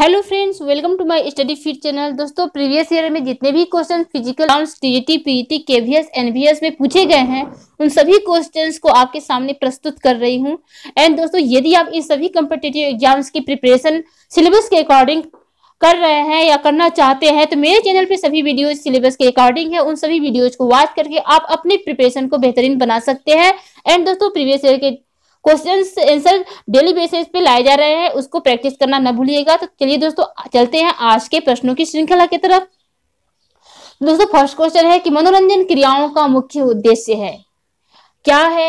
hello friends welcome to my study feed channel दोस्तों previous year में जितने भी question physical round TGT PET KVS NVS में पूछे गए हैं उन सभी क्वेश्चंस को आपके सामने प्रस्तुत कर रही हूं एंड दोस्तों यदि आप इन सभी कम्पिटेटिव एग्जाम्स की प्रिपरेशन सिलेबस के अकॉर्डिंग कर रहे हैं या करना चाहते हैं तो मेरे चैनल पे सभी वीडियोस सिलेबस के अकॉर्डिंग है उन सभी वीडियोज को वॉच करके आप अपनी प्रिपरेशन को बेहतरीन बना सकते हैं एंड दोस्तों प्रीवियस ईयर के क्वेश्चन आंसर डेली बेसिस पे लाए जा रहे हैं उसको प्रैक्टिस करना ना भूलिएगा तो चलिए दोस्तों चलते हैं आज के प्रश्नों की श्रृंखला की तरफ दोस्तों फर्स्ट क्वेश्चन है कि मनोरंजन क्रियाओं का मुख्य उद्देश्य है क्या है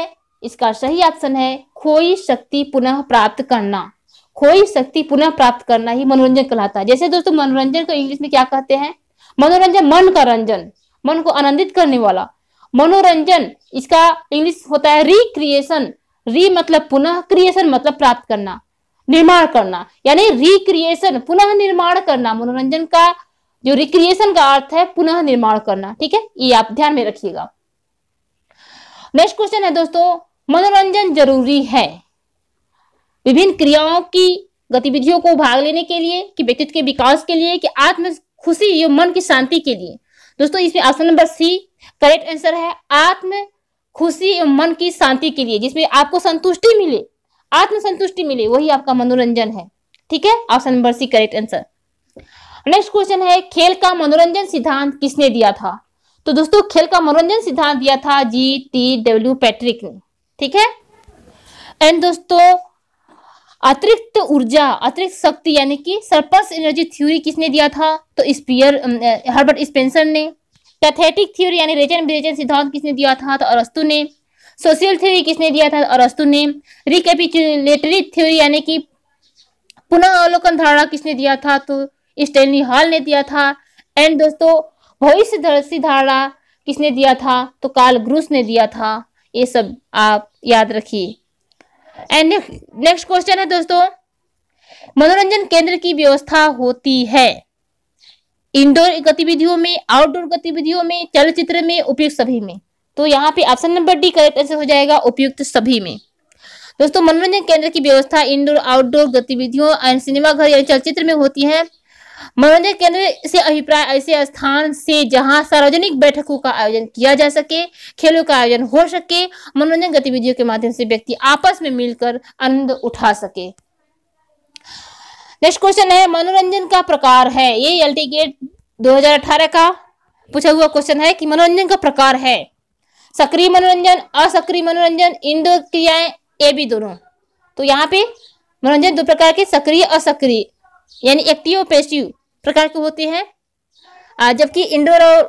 इसका सही ऑप्शन है खोई शक्ति पुनः प्राप्त करना खोई शक्ति पुनः प्राप्त करना ही मनोरंजन कहलाता है जैसे दोस्तों मनोरंजन को इंग्लिश में क्या कहते हैं मनोरंजन मन का रंजन मन को आनंदित करने वाला मनोरंजन इसका इंग्लिश होता है रिक्रिएशन री मतलब पुनः क्रिएशन मतलब प्राप्त करना निर्माण करना यानी रिक्रिएशन पुनः निर्माण करना मनोरंजन का जो रिक्रिएशन का अर्थ है पुनः निर्माण करना ठीक है ये आप ध्यान में रखिएगा नेक्स्ट क्वेश्चन है दोस्तों मनोरंजन जरूरी है विभिन्न क्रियाओं की गतिविधियों को भाग लेने के लिए कि व्यक्तित्व के विकास के लिए कि आत्म खुशी मन की शांति के लिए दोस्तों इसमें option number C correct answer है आत्म खुशी एवं मन की शांति के लिए जिसमें आपको संतुष्टि मिले आत्मसंतुष्टि मिले वही आपका मनोरंजन है ठीक है option number C correct answer next question है खेल का मनोरंजन सिद्धांत किसने दिया था तो दोस्तों खेल का मनोरंजन सिद्धांत दिया था जी टी डब्ल्यू पैट्रिक ने ठीक है एंड दोस्तों अतिरिक्त ऊर्जा अतिरिक्त शक्ति यानी कि सरपस एनर्जी थ्योरी किसने दिया था तो स्पीयर हर्बर्ट स्पेंसर ने कैथेटिक थ्योरी यानी रेजन ब्रेजन सिद्धांत किसने दिया था तो अरस्तु ने सोशल थ्योरी किसने दिया था तो अरस्तु ने रिकेपिचुलेटरी थ्योरी यानी कि पुनः अवलोकन धारणा किसने दिया था तो स्टेनली हॉल ने दिया था एंड दोस्तों भविष्य दर्शी धारणा किसने दिया था तो कार्ल ग्रूस ने दिया था ये सब आप याद रखिए एंड नेक्स्ट क्वेश्चन है दोस्तों मनोरंजन केंद्र की व्यवस्था होती है इंडोर गतिविधियों में आउटडोर गतिविधियों में चलचित्र में उपयुक्त सभी में तो यहाँ पे option number D correct answer हो जाएगा उपयुक्त सभी में दोस्तों मनोरंजन केंद्र की व्यवस्था इंडोर आउटडोर गतिविधियों एंड सिनेमाघर यानी चलचित्र में होती है मनोरंजन केंद्र से अभिप्राय ऐसे स्थान से जहां सार्वजनिक बैठकों का आयोजन किया जा सके खेलों का आयोजन हो सके मनोरंजन गतिविधियों के माध्यम से व्यक्ति आपस में मिलकर आनंद उठा सके नेक्स्ट क्वेश्चन है मनोरंजन का प्रकार है ये एल टी गेट अठारह का पूछा हुआ क्वेश्चन है कि मनोरंजन का प्रकार है सक्रिय मनोरंजन असक्रिय मनोरंजन इन दो क्रियाएं ए भी दोनों तो यहाँ पे मनोरंजन दो प्रकार के सक्रिय असक्रिय यानी एक्टिव और पैसिव प्रकार के होते हैं जबकि इंडोर और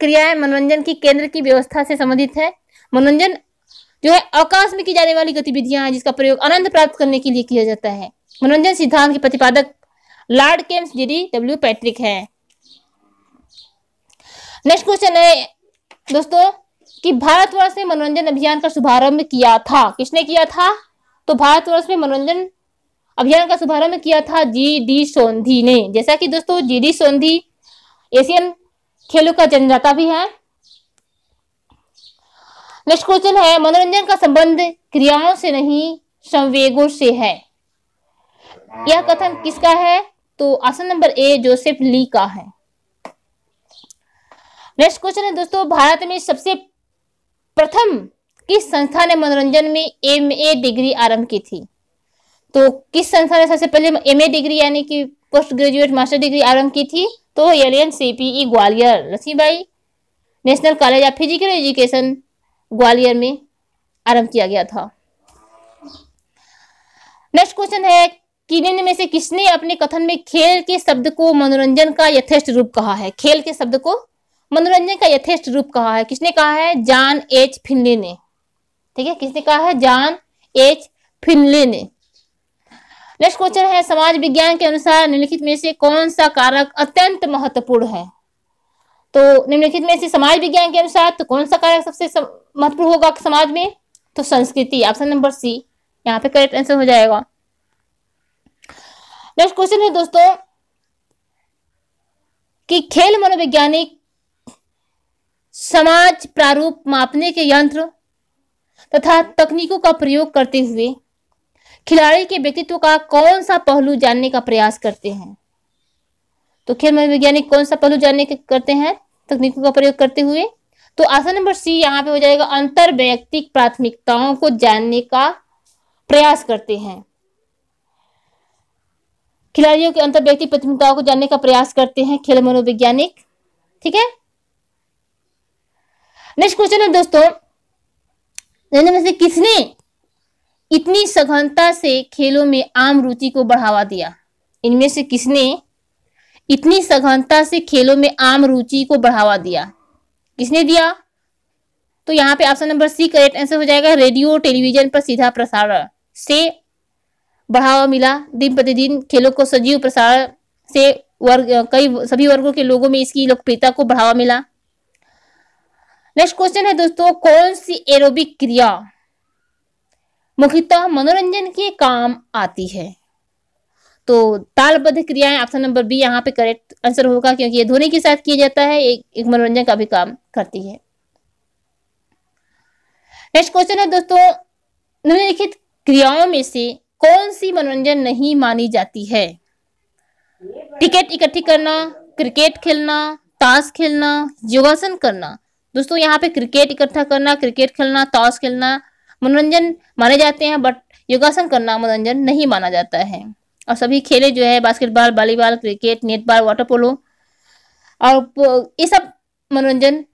क्रियाएं मनोरंजन की केंद्र की व्यवस्था से संबंधित है मनोरंजन जो है अवकाश में की जाने वाली गतिविधियां हैं जिसका प्रयोग आनंद प्राप्त करने के लिए किया जाता है मनोरंजन सिद्धांत के प्रतिपादक Lord Kames G W Patrick है नेक्स्ट क्वेश्चन है दोस्तों कि भारतवर्ष में मनोरंजन अभियान का शुभारंभ किया था किसने किया था तो भारतवर्ष में मनोरंजन अभियान का शुभारंभ किया था जी डी सोंधी ने जैसा कि दोस्तों जी डी सोंधी एशियन खेलों का जनजाता भी है नेक्स्ट क्वेश्चन है मनोरंजन का संबंध क्रियाओं से नहीं संवेगों से है यह कथन किसका है तो option number A Joseph Lee का है नेक्स्ट क्वेश्चन है दोस्तों भारत में सबसे प्रथम किस संस्था ने मनोरंजन में एम ए डिग्री आरंभ की थी तो किस संस्था ने सबसे पहले एम ए डिग्री यानी कि पोस्ट ग्रेजुएट मास्टर डिग्री आरंभ की थी तो एलियन सीपीई ग्वालियर रसी भाई National College of Physical Education Gwalior में आरंभ किया गया था नेक्स्ट क्वेश्चन है कि में से किसने अपने कथन में खेल के शब्द को मनोरंजन का यथेष्ट रूप कहा है खेल के शब्द को मनोरंजन का यथेष्ट रूप कहा है किसने कहा है जान एच फिनले ने ठीक है किसने कहा है जान एच फिनले ने नेक्स्ट क्वेश्चन है समाज विज्ञान के अनुसार निम्नलिखित में से कौन सा कारक अत्यंत महत्वपूर्ण है तो निम्नलिखित में से समाज विज्ञान के अनुसार तो कौन सा कारक सबसे महत्वपूर्ण होगा समाज में तो संस्कृति ऑप्शन नंबर सी यहाँ पे करेक्ट आंसर हो जाएगा नेक्स्ट क्वेश्चन है दोस्तों कि खेल मनोवैज्ञानिक समाज प्रारूप मापने के यंत्र तथा तकनीकों का प्रयोग करते हुए खिलाड़ी के व्यक्तित्व का कौन सा पहलू जानने का प्रयास करते हैं तो खेल मनोवैज्ञानिक कौन सा पहलू जानने के करते हैं तकनीकों का प्रयोग करते हुए तो आसन नंबर सी यहाँ पे हो जाएगा अंतर व्यक्तिक प्राथमिकताओं को जानने का प्रयास करते हैं खिलाड़ियों के अंतर व्यक्ति प्रतियोगिताओं को जानने का प्रयास करते हैं खेल मनोवैज्ञानिक ठीक है नेक्स्ट क्वेश्चन है दोस्तों में से किसने इतनी सघनता से खेलों में आम रुचि को बढ़ावा दिया इनमें से किसने इतनी सघनता से खेलों में आम रुचि को बढ़ावा दिया किसने दिया तो यहाँ पे option number C correct answer हो जाएगा रेडियो टेलीविजन पर सीधा प्रसारण से बढ़ावा मिला दिन प्रतिदिन खेलों को सजीव प्रसार से वर्ग कई सभी वर्गों के लोगों में इसकी लोकप्रियता को बढ़ावा मिला नेक्स्ट क्वेश्चन है दोस्तों कौन सी एरोबिक क्रिया मुख्यतः मनोरंजन के काम आती है तो तालबद्ध क्रियाएं ऑप्शन नंबर बी यहाँ पे करेक्ट आंसर होगा क्योंकि ये ध्वनि के साथ किया जाता है एक, एक मनोरंजन का भी काम करती है नेक्स्ट क्वेश्चन है दोस्तों निम्नलिखित क्रियाओं में से कौन सी मनोरंजन नहीं मानी जाती है टिकट इकट्ठी करना क्रिकेट खेलना ताश खेलना योगासन करना दोस्तों यहाँ पे क्रिकेट इकट्ठा करना क्रिकेट खेलना ताश खेलना मनोरंजन माने जाते हैं बट योगासन करना मनोरंजन नहीं माना जाता है और सभी खेले जो है basketball volleyball cricket netball water polo और ये सब मनोरंजन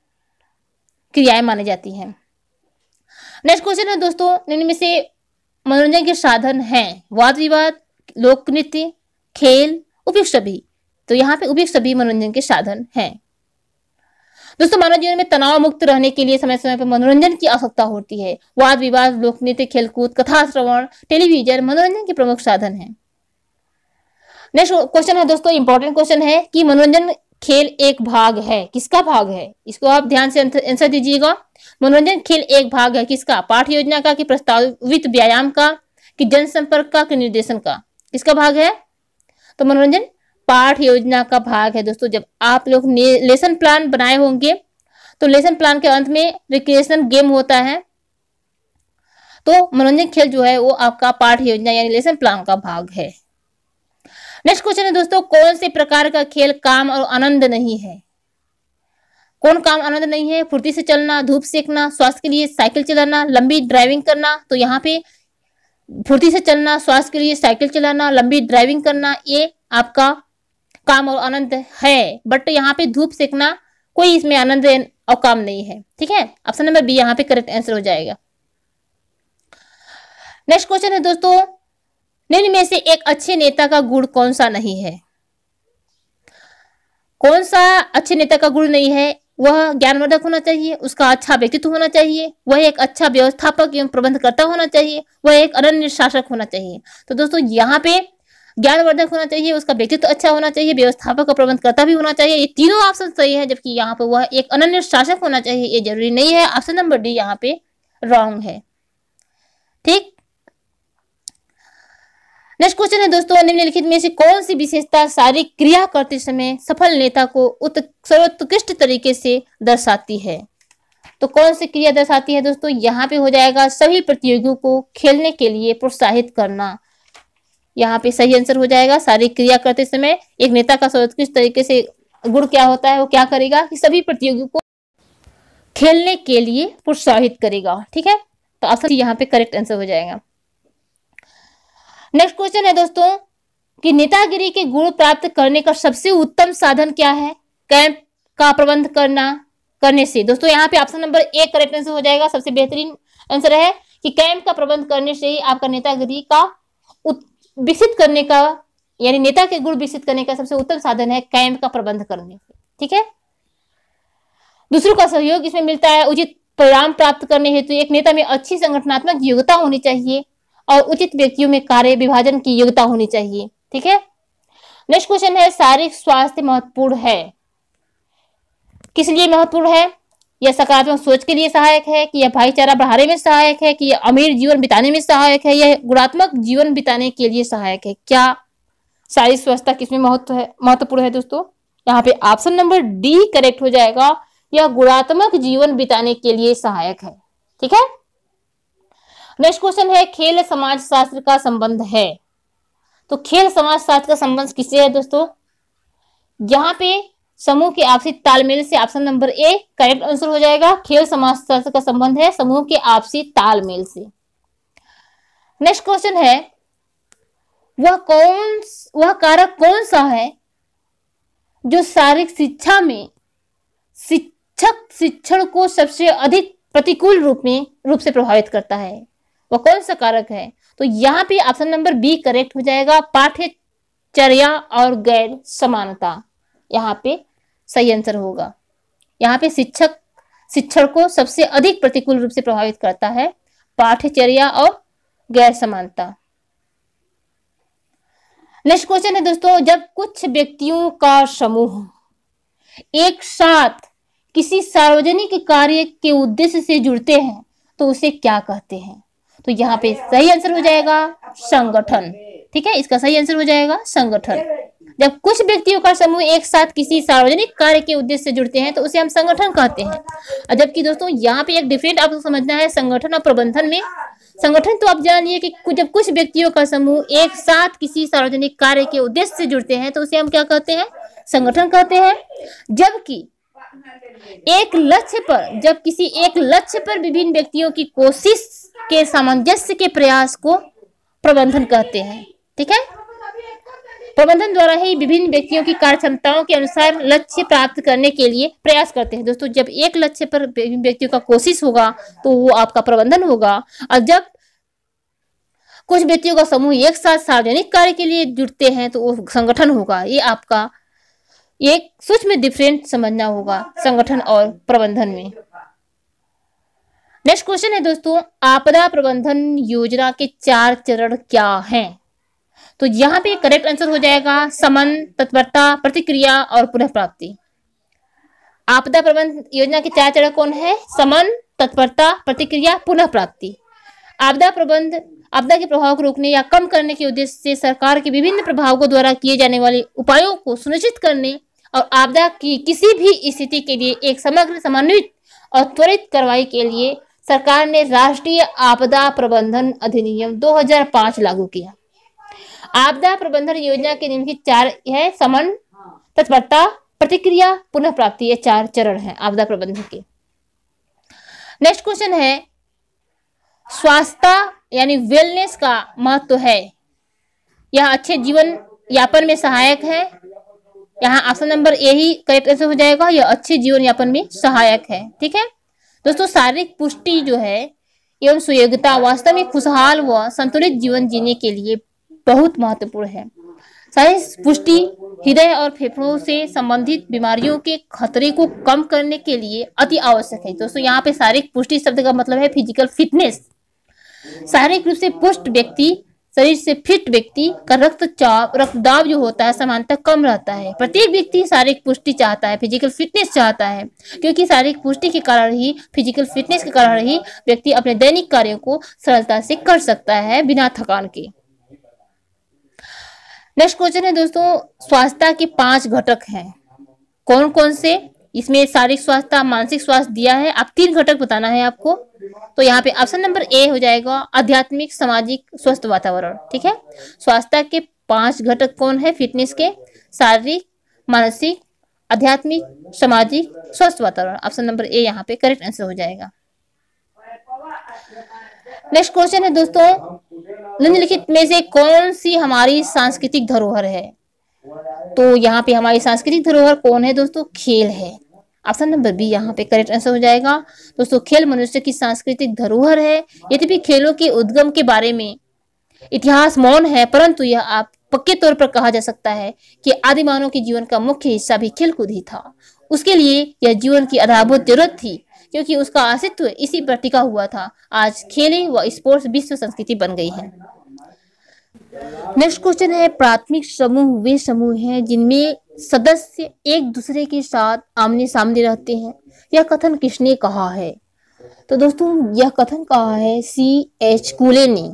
क्रियाएं मानी जाती हैं नेक्स्ट क्वेश्चन है दोस्तों इनमें में से मनोरंजन के साधन हैं वाद विवाद लोक नृत्य खेल उपयुक्त सभी तो यहाँ पे उपयुक्त सभी मनोरंजन के साधन हैं दोस्तों मानव जीवन में तनाव मुक्त रहने के लिए समय समय पर मनोरंजन की आवश्यकता होती है वाद विवाद लोक नृत्य खेलकूद कथा श्रवण टेलीविजन मनोरंजन के प्रमुख साधन है नेक्स्ट क्वेश्चन है दोस्तों इंपॉर्टेंट क्वेश्चन है कि मनोरंजन खेल एक भाग है किसका भाग है इसको आप ध्यान से आंसर दीजिएगा मनोरंजन खेल एक भाग है किसका पाठ योजना का कि प्रस्तावित व्यायाम का कि जनसंपर्क का कि निर्देशन का किसका भाग है तो मनोरंजन पाठ योजना का भाग है दोस्तों जब आप लोग लेसन प्लान बनाए होंगे तो लेसन प्लान के अंत में रिक्रिएशनल गेम होता है तो मनोरंजन खेल जो है वो आपका पाठ योजना यानी लेसन प्लान का भाग है नेक्स्ट क्वेश्चन है दोस्तों कौन से प्रकार का खेल काम और आनंद नहीं है कौन काम आनंद नहीं है फुर्ती से चलना धूप सेकना स्वास्थ्य के लिए साइकिल चलाना लंबी ड्राइविंग करना तो यहाँ पे फुर्ती से चलना स्वास्थ्य के लिए साइकिल चलाना लंबी ड्राइविंग करना ये आपका काम और आनंद है बट यहाँ पे धूप सेकना कोई इसमें आनंद और काम नहीं है ठीक है ऑप्शन नंबर बी यहाँ पे करेक्ट आंसर हो जाएगा नेक्स्ट क्वेश्चन है दोस्तों निम्न में से एक अच्छे नेता का गुण कौन सा नहीं है कौन सा अच्छे नेता का गुण नहीं है वह ज्ञानवर्धक होना चाहिए उसका अच्छा व्यक्तित्व होना चाहिए वह एक अच्छा व्यवस्थापक एवं प्रबंधकर्ता होना चाहिए वह एक अनन्य शासक होना चाहिए तो दोस्तों यहाँ पे ज्ञानवर्धक होना चाहिए उसका व्यक्तित्व अच्छा होना चाहिए व्यवस्थापक और प्रबंधकर्ता भी होना चाहिए ये तीनों ऑप्शन सही है जबकि यहाँ पे वह एक अनन्य शासक होना चाहिए ये जरूरी नहीं है ऑप्शन नंबर डी यहाँ पे रॉन्ग है ठीक नेक्स्ट क्वेश्चन है दोस्तों निम्नलिखित में से कौन सी विशेषता शारीरिक क्रिया करते समय सफल नेता को सर्वोत्कृष्ट तरीके से दर्शाती है तो कौन सी क्रिया दर्शाती है दोस्तों यहाँ पे हो जाएगा सभी प्रतियोगियों को खेलने के लिए प्रोत्साहित करना यहाँ पे सही आंसर हो जाएगा शारीरिक क्रिया करते समय एक नेता का सर्वोत्कृष्ट तरीके से गुण क्या होता है वो क्या करेगा कि सभी प्रतियोगियों को खेलने के लिए प्रोत्साहित करेगा ठीक है तो ऑप्शन यहाँ पे करेक्ट आंसर हो जाएगा नेक्स्ट क्वेश्चन है दोस्तों कि नेतागिरी के गुण प्राप्त करने का सबसे उत्तम साधन क्या है कैंप का प्रबंध करना करने से दोस्तों यहाँ पे ऑप्शन नंबर एक करेक्ट आंसर हो जाएगा सबसे बेहतरीन आंसर है कि कैंप का प्रबंध करने से ही आपका नेतागिरी का विकसित करने का यानी नेता के गुण विकसित करने का सबसे उत्तम साधन है कैंप का प्रबंध करने से ठीक है दूसरों का सहयोग इसमें मिलता है उचित परिणाम प्राप्त करने हेतु तो एक नेता में अच्छी संगठनात्मक योग्यता होनी चाहिए और उचित व्यक्तियों में कार्य विभाजन की योग्यता होनी चाहिए ठीक है नेक्स्ट क्वेश्चन है शारीरिक स्वास्थ्य महत्वपूर्ण है किस लिए महत्वपूर्ण है यह सकारात्मक सोच के लिए सहायक है कि यह भाईचारा बढ़ाने में सहायक है कि यह अमीर जीवन बिताने में सहायक है यह गुणात्मक जीवन बिताने के लिए सहायक है क्या शारीरिक स्वास्थ्य किसमें महत्व है महत्वपूर्ण है दोस्तों यहाँ पे ऑप्शन नंबर डी करेक्ट हो जाएगा यह गुणात्मक जीवन बिताने के लिए सहायक है ठीक है नेक्स्ट क्वेश्चन है खेल समाज शास्त्र का संबंध है तो खेल समाज शास्त्र का संबंध किससे है दोस्तों यहाँ पे समूह के आपसी तालमेल से option number A correct answer हो जाएगा खेल समाज शास्त्र का संबंध है समूह के आपसी तालमेल से नेक्स्ट क्वेश्चन है वह कौन वह कारक कौन सा है जो शारीरिक शिक्षा में शिक्षक शिक्षण को सबसे अधिक प्रतिकूल रूप में रूप से प्रभावित करता है वह कौन सा कारक है तो यहाँ पे ऑप्शन नंबर बी करेक्ट हो जाएगा पाठ्यचर्या और गैर समानता यहाँ पे सही आंसर होगा यहाँ पे शिक्षक शिक्षण को सबसे अधिक प्रतिकूल रूप से प्रभावित करता है पाठ्यचर्या और गैर समानता नेक्स्ट क्वेश्चन है दोस्तों जब कुछ व्यक्तियों का समूह एक साथ किसी सार्वजनिक कार्य के उद्देश्य से जुड़ते हैं तो उसे क्या कहते हैं तो यहाँ पे सही आंसर हो जाएगा संगठन ठीक है इसका सही आंसर हो जाएगा संगठन जब कुछ व्यक्तियों का समूह एक साथ किसी सार्वजनिक कार्य के उद्देश्य से जुड़ते हैं तो उसे हम संगठन कहते हैं और जबकि दोस्तों यहाँ पे एक डिफरेंट आपको समझना है संगठन और प्रबंधन में संगठन तो आप जानिए कि जब कुछ व्यक्तियों का समूह एक साथ किसी सार्वजनिक कार्य के उद्देश्य से जुड़ते हैं तो उसे हम क्या कहते हैं संगठन कहते हैं जबकि एक लक्ष्य पर जब किसी एक लक्ष्य पर विभिन्न व्यक्तियों की कोशिश के सामंजस्य के प्रयास को प्रबंधन कहते हैं ठीक है प्रबंधन द्वारा ही विभिन्न व्यक्तियों की कार्य क्षमताओं के अनुसार लक्ष्य प्राप्त करने के लिए प्रयास करते हैं दोस्तों जब एक लक्ष्य पर विभिन्न व्यक्तियों का कोशिश होगा तो वो आपका प्रबंधन होगा और जब कुछ व्यक्तियों का समूह एक साथ सार्वजनिक कार्य के लिए जुटते हैं तो वो संगठन होगा ये आपका एक सूक्ष्म डिफरेंट समझना होगा संगठन और प्रबंधन में नेक्स्ट क्वेश्चन है दोस्तों आपदा प्रबंधन योजना के चार चरण क्या हैं तो यहाँ पे करेक्ट आंसर हो जाएगा समन तत्परता प्रतिक्रिया और पुनः प्राप्ति आपदा प्रबंधन योजना के चार चरण कौन है समन तत्परता प्रतिक्रिया पुनः प्राप्ति आपदा प्रबंध आपदा के प्रभाव को रोकने या कम करने के उद्देश्य से सरकार के विभिन्न प्रभावों द्वारा किए जाने वाले उपायों को सुनिश्चित करने और आपदा की किसी भी स्थिति के लिए एक समग्र समन्वित और त्वरित कार्रवाई के लिए सरकार ने राष्ट्रीय आपदा प्रबंधन अधिनियम 2005 लागू किया आपदा प्रबंधन योजना के निम्नलिखित चार है समन तत्परता प्रतिक्रिया पुनः प्राप्ति ये चार चरण है आपदा प्रबंधन के नेक्स्ट क्वेश्चन है स्वास्थ्य यानी वेलनेस का महत्व है यह अच्छे जीवन यापन में सहायक है यहाँ ऑप्शन नंबर ए ही करेक्ट आंसर हो जाएगा यह अच्छे जीवन यापन में सहायक है ठीक है दोस्तों शारीरिक पुष्टि जो है एवं सुयोग्यता वास्तव में खुशहाल व संतुलित जीवन जीने के लिए बहुत महत्वपूर्ण है शारीरिक पुष्टि हृदय और फेफड़ों से संबंधित बीमारियों के खतरे को कम करने के लिए अति आवश्यक है दोस्तों यहाँ पे शारीरिक पुष्टि शब्द का मतलब है फिजिकल फिटनेस शारीरिक रूप से पुष्ट व्यक्ति शरीर से फिट व्यक्ति का रक्तचाप रक्तदाब जो होता है समानता कम रहता है प्रत्येक व्यक्ति शारीरिक पुष्टि चाहता है फिजिकल फिटनेस चाहता है क्योंकि शारीरिक पुष्टि के कारण ही फिजिकल फिटनेस के कारण ही व्यक्ति अपने दैनिक कार्यों को सरलता से कर सकता है बिना थकान के नेक्स्ट क्वेश्चन है दोस्तों स्वास्थ्य के पांच घटक हैं कौन कौन से इसमें शारीरिक स्वास्थ्य मानसिक स्वास्थ्य दिया है आप तीन घटक बताना है आपको तो यहाँ पे ऑप्शन नंबर ए हो जाएगा आध्यात्मिक सामाजिक स्वस्थ वातावरण ठीक है स्वास्थ्य के पांच घटक कौन है फिटनेस के शारीरिक मानसिक आध्यात्मिक सामाजिक स्वस्थ वातावरण ऑप्शन नंबर ए यहाँ पे करेक्ट आंसर हो जाएगा नेक्स्ट क्वेश्चन है दोस्तों निम्नलिखित में से कौन सी हमारी सांस्कृतिक धरोहर है तो यहाँ पे हमारी सांस्कृतिक धरोहर कौन है दोस्तों खेल है ऑप्शन नंबर बी यहाँ पे करेक्ट आंसर हो जाएगा दोस्तों खेल मनुष्य की सांस्कृतिक धरोहर है यद्यपि खेलों के उद्गम के बारे में इतिहास मौन है परंतु यह आप पक्के तौर पर कहा जा सकता है कि आदिमानव के जीवन का मुख्य हिस्सा भी खेलकूद ही था उसके लिए यह जीवन की आधारभूत जरूरत थी क्योंकि उसका अस्तित्व इसी पर टिका हुआ था आज खेलें व स्पोर्ट्स विश्व संस्कृति बन गई है नेक्स्ट क्वेश्चन है प्राथमिक समूह वे समूह हैं जिनमें सदस्य एक दूसरे के साथ आमने सामने रहते हैं यह कथन किसने कहा है तो दोस्तों यह कथन कहा है सी एच कूले ने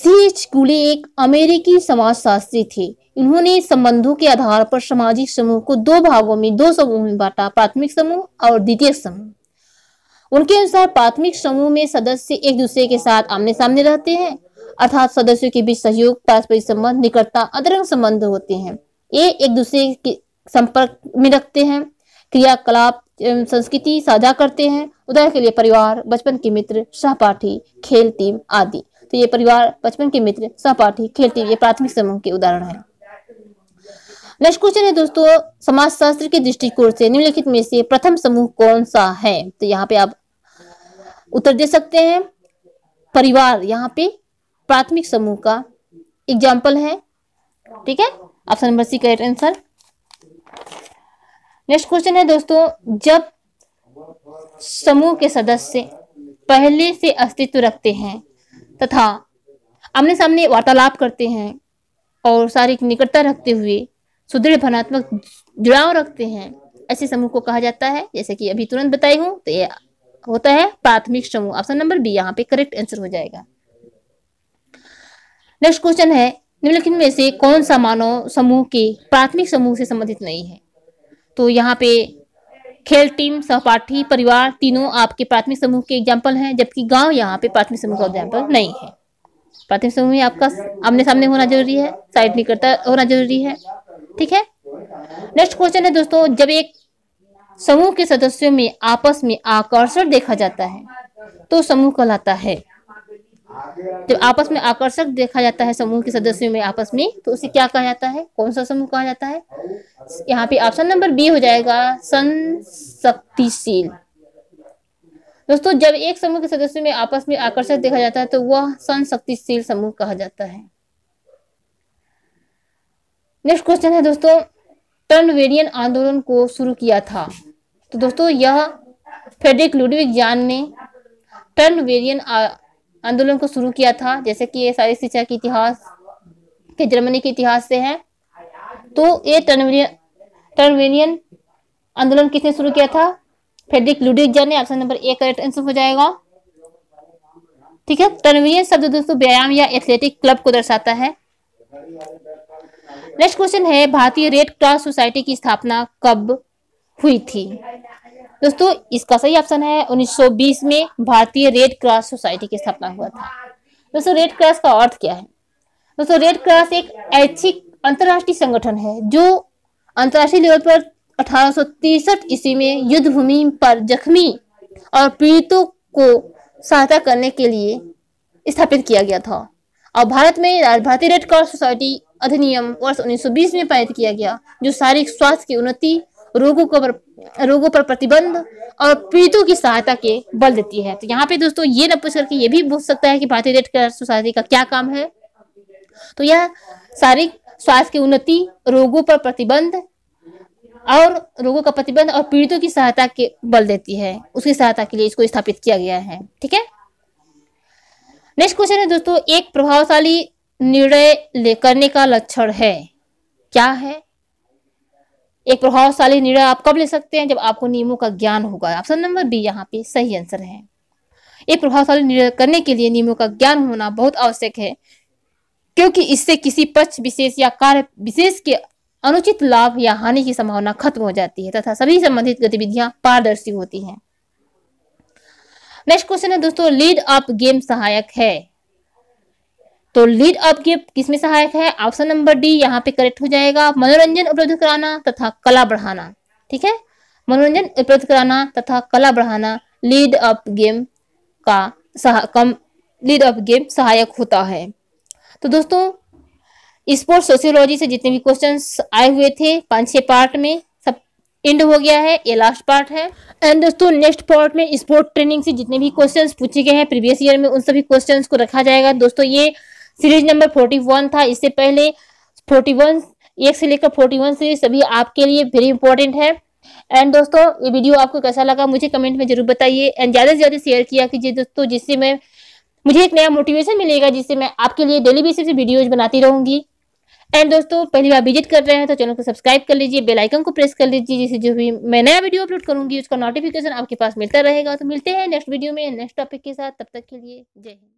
सी एच कूले एक अमेरिकी समाजशास्त्री थे इन्होंने संबंधों के आधार पर सामाजिक समूह को दो भागों में दो समूह में बांटा प्राथमिक समूह और द्वितीय समूह उनके अनुसार प्राथमिक समूह में सदस्य एक दूसरे के साथ आमने सामने रहते हैं अर्थात सदस्यों के बीच सहयोग पारस्परिक संबंध निकटता अदरंग संबंध होते हैं ये एक दूसरे के संपर्क में रखते हैं क्रियाकलाप संस्कृति साझा करते हैं उदाहरण के लिए परिवार बचपन के मित्र सहपाठी खेल टीम आदि तो ये परिवार बचपन के मित्र सहपाठी खेल टीम ये प्राथमिक समूह के उदाहरण है नेक्स्ट क्वेश्चन है दोस्तों समाजशास्त्र के दृष्टिकोण से निम्नलिखित में से प्रथम समूह कौन सा है तो यहाँ पे आप उत्तर दे सकते हैं परिवार यहाँ पे प्राथमिक समूह का एग्जाम्पल है ठीक है option number C correct answer next question है दोस्तों जब समूह के सदस्य पहले से अस्तित्व रखते हैं तथा आमने सामने वार्तालाप करते हैं और शारीरिक निकटता रखते हुए सुदृढ़ भावनात्मक जुड़ाव रखते हैं ऐसे समूह को कहा जाता है जैसे कि अभी तुरंत बताई हूं तो ये होता है प्राथमिक समूह ऑप्शन नंबर बी यहाँ पे करेक्ट आंसर हो जाएगा नेक्स्ट क्वेश्चन है निम्नलिखित में से कौन सा मानव समूह के प्राथमिक समूह से संबंधित नहीं है तो यहाँ पे खेल टीम सहपाठी परिवार तीनों आपके प्राथमिक समूह के एग्जाम्पल हैं जबकि गांव यहाँ पे प्राथमिक समूह का एग्जाम्पल नहीं है प्राथमिक समूह में आपका आमने सामने होना जरूरी है साइड करता होना जरूरी है ठीक है नेक्स्ट क्वेश्चन है दोस्तों जब एक समूह के सदस्यों में आपस में आकर्षण देखा जाता है तो समूह कहलाता है जब आपस में आकर्षक देखा जाता है समूह के सदस्यों में आपस में तो उसे क्या कहा जाता है कौन सा समूह कहा जाता है यहाँ पे ऑप्शन नंबर बी हो जाएगा संशक्तिशील दोस्तों जब एक समूह के सदस्यों में आपस में आकर्षक देखा जाता है तो वह संशक्तिशील समूह कहा जाता है नेक्स्ट क्वेश्चन है दोस्तों टर्नवेरियन आंदोलन को शुरू किया था तो दोस्तों यह फेडरिक लुडविक जान ने टर्नवेरियन आंदोलन को शुरू किया था जैसे कि ये सारी शिक्षा के इतिहास के जर्मनी के इतिहास से है तो ये टर्नवेनियन आंदोलन किसने शुरू किया था फेडरिक लुडिक ने option number A correct answer हो जाएगा ठीक है टर्नवेनियन शब्द दोस्तों व्यायाम या एथलेटिक क्लब को दर्शाता है नेक्स्ट क्वेश्चन है भारतीय रेड क्रॉस सोसाइटी की स्थापना कब हुई थी दोस्तों इसका सही ऑप्शन है 1920 में भारतीय रेड क्रॉस सोसाइटी की स्थापना हुआ था दोस्तों रेड क्रॉस का अर्थ क्या है दोस्तों रेड क्रॉस एक ऐच्छिक अंतर्राष्ट्रीय संगठन है जो अंतर्राष्ट्रीय लेवल पर अठारह ईस्वी में युद्ध भूमि पर जख्मी और पीड़ितों को सहायता करने के लिए स्थापित किया गया था और भारत में भारतीय रेड क्रॉस सोसाइटी अधिनियम वर्ष 1920 में पारित किया गया जो शारीरिक स्वास्थ्य की उन्नति रोगों को रोगों पर प्रतिबंध और पीड़ितों की सहायता के बल देती है तो यहाँ पे दोस्तों ये न पूछ करके ये भी पूछ सकता है कि भारतीय रेड क्रॉस सोसाइटी का क्या काम है तो यह शारीरिक स्वास्थ्य की उन्नति रोगों पर प्रतिबंध और रोगों का प्रतिबंध और पीड़ितों की सहायता के बल देती है उसकी सहायता के लिए इसको स्थापित किया गया है ठीक है नेक्स्ट क्वेश्चन है दोस्तों एक प्रभावशाली निर्णय करने का लक्षण है क्या है एक प्रभावशाली निर्णय आप कब ले सकते हैं जब आपको नियमों का ज्ञान होगा ऑप्शन नंबर बी यहाँ पे सही आंसर है एक प्रभावशाली निर्णय करने के लिए नियमों का ज्ञान होना बहुत आवश्यक है क्योंकि इससे किसी पक्ष विशेष या कार्य विशेष के अनुचित लाभ या हानि की संभावना खत्म हो जाती है तथा सभी संबंधित गतिविधियां पारदर्शी होती हैं नेक्स्ट क्वेश्चन है दोस्तों लीड अप गेम सहायक है तो लीड अप गिफ्ट किसमें सहायक है ऑप्शन नंबर डी यहाँ पे करेक्ट हो जाएगा मनोरंजन उपलब्ध कराना तथा कला बढ़ाना ठीक है मनोरंजन उपलब्ध कराना तथा कला बढ़ाना लीड अप गेम का कम लीड अप गेम सहायक होता है तो दोस्तों स्पोर्ट्स सोशियोलॉजी से जितने भी क्वेश्चंस आए हुए थे पांच छह पार्ट में सब एंड हो गया है ये लास्ट पार्ट है एंड दोस्तों नेक्स्ट पार्ट में स्पोर्ट ट्रेनिंग से जितने भी क्वेश्चंस पूछे गए हैं प्रीवियस ईयर में उन सभी क्वेश्चंस को रखा जाएगा दोस्तों ये सीरीज नंबर फोर्टी वन था इससे पहले फोर्टी वन एक से लेकर फोर्टी वन सीरीज सभी आपके लिए वेरी इंपॉर्टेंट है एंड दोस्तों ये वीडियो आपको कैसा लगा मुझे कमेंट में जरूर बताइए एंड ज़्यादा से ज़्यादा शेयर किया कीजिए दोस्तों जिससे मैं मुझे एक नया मोटिवेशन मिलेगा जिससे मैं आपके लिए डेली बेसिस से वीडियोज बनाती रहूंगी एंड दोस्तों पहली बार विजिट कर रहे हैं तो चैनल को सब्सक्राइब कर लीजिए बेल आइकन को प्रेस कर लीजिए जिससे जो भी मैं नया वीडियो अपलोड करूंगी उसका नोटिफिकेशन आपके पास मिलता रहेगा तो मिलते हैं नेक्स्ट वीडियो में नेक्स्ट टॉपिक के साथ तब तक के लिए जय हिंद